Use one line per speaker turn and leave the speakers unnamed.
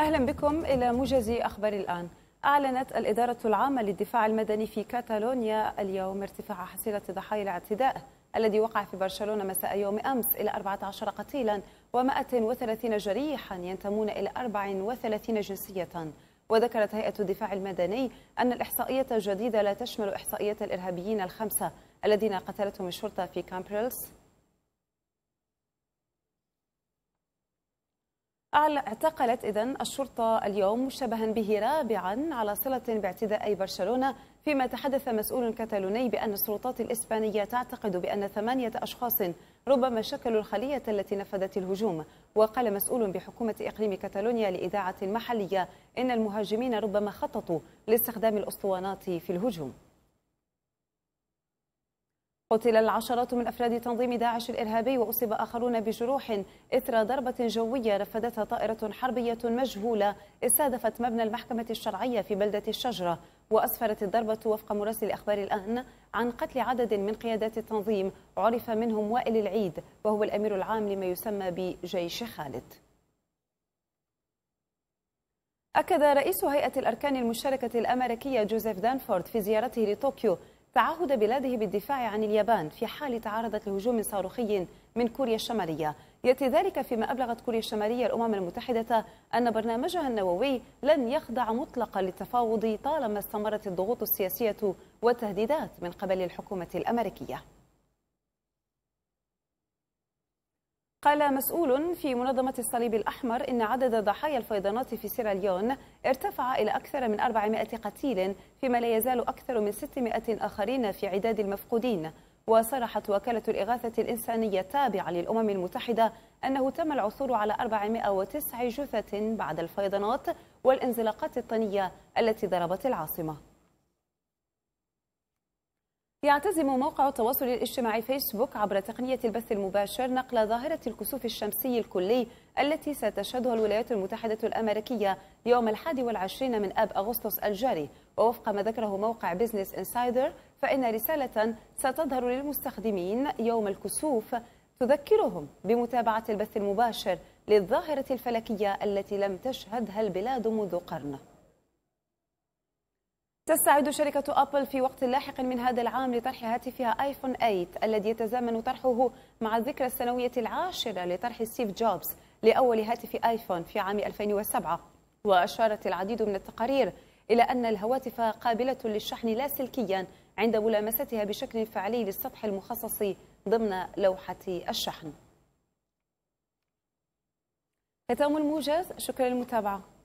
أهلا بكم إلى موجز أخبار الآن أعلنت الإدارة العامة للدفاع المدني في كاتالونيا اليوم ارتفاع حصيلة ضحايا الاعتداء الذي وقع في برشلونة مساء يوم أمس إلى 14 قتيلا و130 جريحا ينتمون إلى 34 جنسية وذكرت هيئة الدفاع المدني أن الإحصائية الجديدة لا تشمل إحصائية الإرهابيين الخمسة الذين قتلتهم الشرطة في كامبريلز اعتقلت إذا الشرطة اليوم مشتبها به رابعا على صلة باعتداء برشلونة فيما تحدث مسؤول كتالوني بأن السلطات الإسبانية تعتقد بأن ثمانية أشخاص ربما شكلوا الخلية التي نفذت الهجوم وقال مسؤول بحكومة إقليم كتالونيا لإذاعة محلية إن المهاجمين ربما خططوا لاستخدام الأسطوانات في الهجوم قتل العشرات من أفراد تنظيم داعش الإرهابي وأصيب آخرون بجروح إثر ضربة جوية رفدتها طائرة حربية مجهولة استهدفت مبنى المحكمة الشرعية في بلدة الشجرة وأسفرت الضربة وفق مراسل أخبار الآن عن قتل عدد من قيادات التنظيم عرف منهم وائل العيد وهو الأمير العام لما يسمى بجيش خالد أكد رئيس هيئة الأركان المشاركة الأمريكية جوزيف دانفورد في زيارته لطوكيو تعهد بلاده بالدفاع عن اليابان في حال تعرضت لهجوم صاروخي من كوريا الشمالية يأتي ذلك فيما أبلغت كوريا الشمالية الأمم المتحدة أن برنامجها النووي لن يخضع مطلقا للتفاوض طالما استمرت الضغوط السياسية والتهديدات من قبل الحكومة الأمريكية قال مسؤول في منظمة الصليب الأحمر إن عدد ضحايا الفيضانات في سيراليون ارتفع إلى أكثر من 400 قتيل فيما لا يزال أكثر من 600 آخرين في عداد المفقودين وصرحت وكالة الإغاثة الإنسانية التابعة للأمم المتحدة أنه تم العثور على 409 جثث بعد الفيضانات والانزلاقات الطينية التي ضربت العاصمة يعتزم موقع التواصل الاجتماعي فيسبوك عبر تقنية البث المباشر نقل ظاهرة الكسوف الشمسي الكلي التي ستشهدها الولايات المتحدة الأمريكية يوم الحادي والعشرين من أب أغسطس الجاري ووفق ما ذكره موقع بيزنس إنسايدر فإن رسالة ستظهر للمستخدمين يوم الكسوف تذكرهم بمتابعة البث المباشر للظاهرة الفلكية التي لم تشهدها البلاد منذ قرن تستعد شركة أبل في وقت لاحق من هذا العام لطرح هاتفها آيفون 8 الذي يتزامن طرحه مع الذكرى السنوية العاشرة لطرح ستيف جوبز لأول هاتف آيفون في عام 2007 وأشارت العديد من التقارير إلى أن الهواتف قابلة للشحن لاسلكيا عند ملامستها بشكل فعلي للسطح المخصص ضمن لوحة الشحن ختام الموجز شكرا للمتابعة